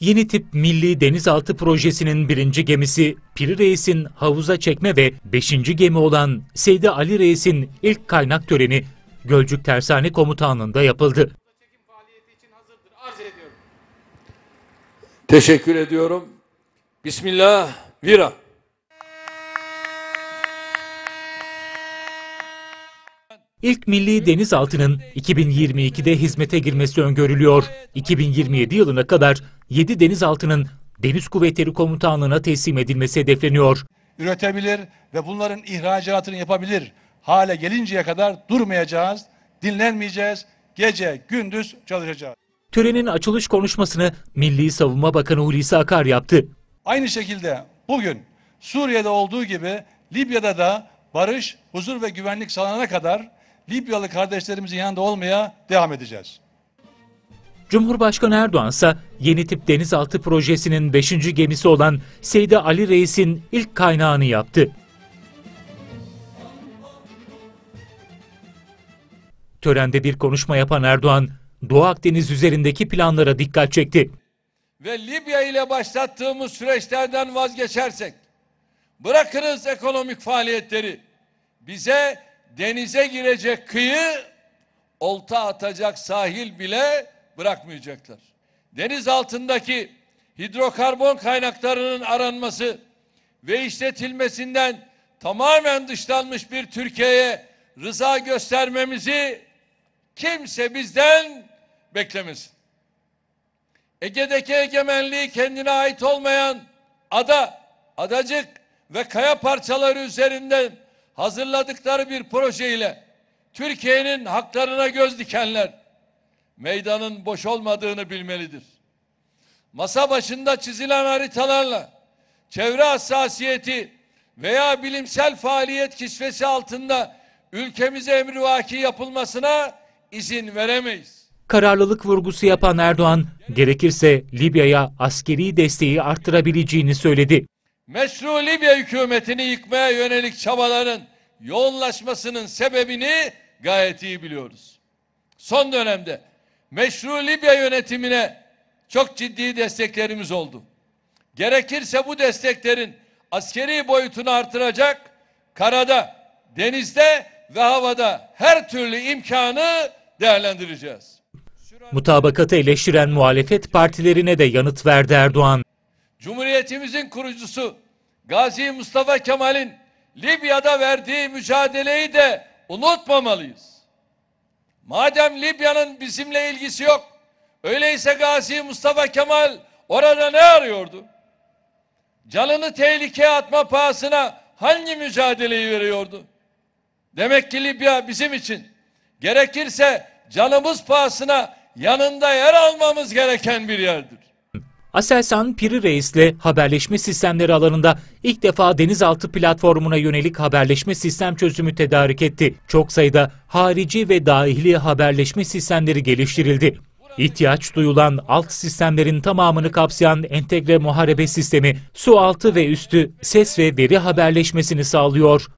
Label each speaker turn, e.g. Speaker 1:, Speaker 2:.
Speaker 1: Yeni tip milli denizaltı projesinin birinci gemisi Piri Reis'in havuza çekme ve beşinci gemi olan Seydi Ali Reis'in ilk kaynak töreni Gölcük Tersane Komutanlığı'nda yapıldı. Teşekkür
Speaker 2: ediyorum. Bismillah, vira.
Speaker 1: İlk milli denizaltının 2022'de hizmete girmesi öngörülüyor. 2027 yılına kadar 7 denizaltının Deniz Kuvvetleri Komutanlığı'na teslim edilmesi hedefleniyor.
Speaker 3: Üretebilir ve bunların ihracatını yapabilir hale gelinceye kadar durmayacağız, dinlenmeyeceğiz, gece gündüz çalışacağız.
Speaker 1: Törenin açılış konuşmasını Milli Savunma Bakanı Hulusi Akar yaptı.
Speaker 3: Aynı şekilde bugün Suriye'de olduğu gibi Libya'da da barış, huzur ve güvenlik sağlanana kadar Libyalı kardeşlerimizin yanında olmaya devam edeceğiz.
Speaker 1: Cumhurbaşkanı Erdoğan ise yeni tip denizaltı projesinin 5. gemisi olan Seyde Ali Reis'in ilk kaynağını yaptı. Törende bir konuşma yapan Erdoğan, Doğu Akdeniz üzerindeki planlara dikkat çekti.
Speaker 2: Ve Libya ile başlattığımız süreçlerden vazgeçersek, bırakırız ekonomik faaliyetleri, bize denize girecek kıyı, olta atacak sahil bile bırakmayacaklar. Deniz altındaki hidrokarbon kaynaklarının aranması ve işletilmesinden tamamen dışlanmış bir Türkiye'ye rıza göstermemizi kimse bizden beklemesin. Ege'deki egemenliği kendine ait olmayan ada, adacık ve kaya parçaları üzerinden hazırladıkları bir projeyle Türkiye'nin haklarına göz dikenler meydanın boş olmadığını bilmelidir. Masa başında çizilen haritalarla çevre hassasiyeti veya bilimsel faaliyet kisvesi altında ülkemize emrivaki yapılmasına izin veremeyiz.
Speaker 1: Kararlılık vurgusu yapan Erdoğan, gerekirse Libya'ya askeri desteği arttırabileceğini söyledi
Speaker 2: meşru Libya hükümetini yıkmaya yönelik çabaların yoğunlaşmasının sebebini gayet iyi biliyoruz. Son dönemde meşru Libya yönetimine çok ciddi desteklerimiz oldu. Gerekirse bu desteklerin askeri boyutunu artıracak karada, denizde ve havada her türlü imkanı değerlendireceğiz.
Speaker 1: Mutabakatı eleştiren muhalefet partilerine de yanıt verdi Erdoğan.
Speaker 2: Cumhuriyetimizin kurucusu Gazi Mustafa Kemal'in Libya'da verdiği mücadeleyi de unutmamalıyız. Madem Libya'nın bizimle ilgisi yok, öyleyse Gazi Mustafa Kemal orada ne arıyordu? Canını tehlikeye atma pahasına hangi mücadeleyi veriyordu? Demek ki Libya bizim için gerekirse canımız pahasına yanında yer almamız gereken bir yerdir.
Speaker 1: Aselsan, Piri Reis'le haberleşme sistemleri alanında ilk defa denizaltı platformuna yönelik haberleşme sistem çözümü tedarik etti. Çok sayıda harici ve dahili haberleşme sistemleri geliştirildi. İhtiyaç duyulan alt sistemlerin tamamını kapsayan entegre muharebe sistemi, su altı ve üstü ses ve veri haberleşmesini sağlıyor.